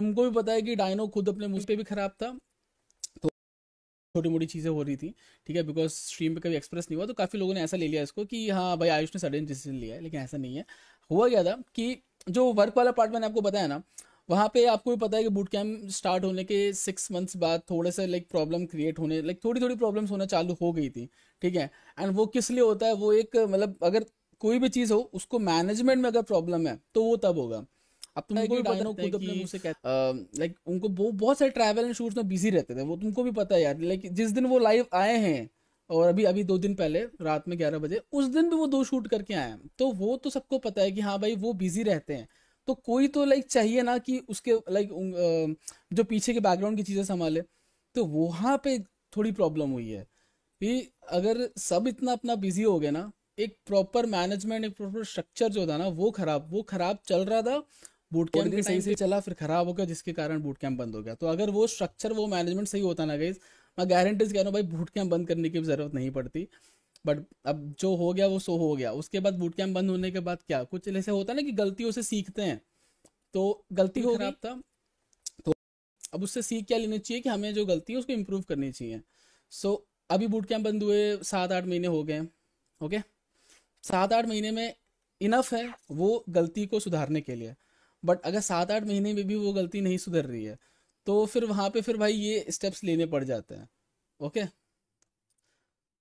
हमको भी पता है कि डायनो खुद अपने मुझ पर भी खराब था तो छोटी मोटी चीज़ें हो रही थी ठीक है बिकॉज स्ट्रीम पे कभी एक्सप्रेस नहीं हुआ तो काफ़ी लोगों ने ऐसा ले लिया इसको कि हाँ भाई आयुष ने सडन डिसीजन लिया है लेकिन ऐसा नहीं है हुआ क्या था कि जो वर्क वाला पार्ट मैंने आपको बताया ना वहाँ पे आपको भी पता है कि बूट कैम्प स्टार्ट होने के सिक्स मंथ्स बाद थोड़े से लाइक प्रॉब्लम क्रिएट होने लाइक थोड़ी थोड़ी प्रॉब्लम्स होना चालू हो गई थी ठीक है एंड वो किस लिए होता है वो एक मतलब अगर कोई भी चीज़ हो उसको मैनेजमेंट में अगर प्रॉब्लम है तो वो तब होगा अब तुमको भी पता खुद अपने मुंह से लाइक उनको वो बहुत सारे ट्रैवल एंड शूट्स में बिजी रहते थे वो तुमको भी पता है यार लाइक जिस दिन वो लाइव आए हैं और अभी अभी दो दिन पहले रात में ग्यारह बजे उस दिन भी वो दो शूट करके आए हैं तो वो तो सबको पता है कि हाँ भाई वो बिजी रहते हैं तो कोई तो लाइक चाहिए ना कि उसके लाइक जो पीछे के बैकग्राउंड की चीज़ें संभाले तो वहां पे थोड़ी प्रॉब्लम हुई है कि अगर सब इतना अपना बिजी हो गया ना एक प्रॉपर मैनेजमेंट एक प्रॉपर स्ट्रक्चर जो था ना वो खराब वो खराब चल रहा था बूट कैंप भी सही से चला फिर खराब हो गया जिसके कारण बूट कैंप बंद हो गया तो अगर वो स्ट्रक्चर वो मैनेजमेंट सही होता ना गई मैं गारंटीज कह रहा हूँ भाई बूट कैंप बंद करने की जरूरत नहीं पड़ती बट अब जो हो गया वो सो हो गया उसके बाद बूट कैंप बंद होने के बाद क्या कुछ ऐसे होता ना कि गलतियों से सीखते हैं तो गलती तो हो खराब था तो अब उससे सीख क्या लेनी चाहिए कि हमें जो गलती है उसको इम्प्रूव करनी चाहिए सो अभी बूट कैंप बंद हुए सात आठ महीने हो गए ओके सात आठ महीने में इनफ है वो गलती को सुधारने के लिए बट अगर सात आठ महीने में भी वो गलती नहीं सुधर रही है तो फिर वहां पे फिर भाई ये स्टेप्स लेने पड़ जाते हैं okay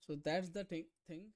so that's the thing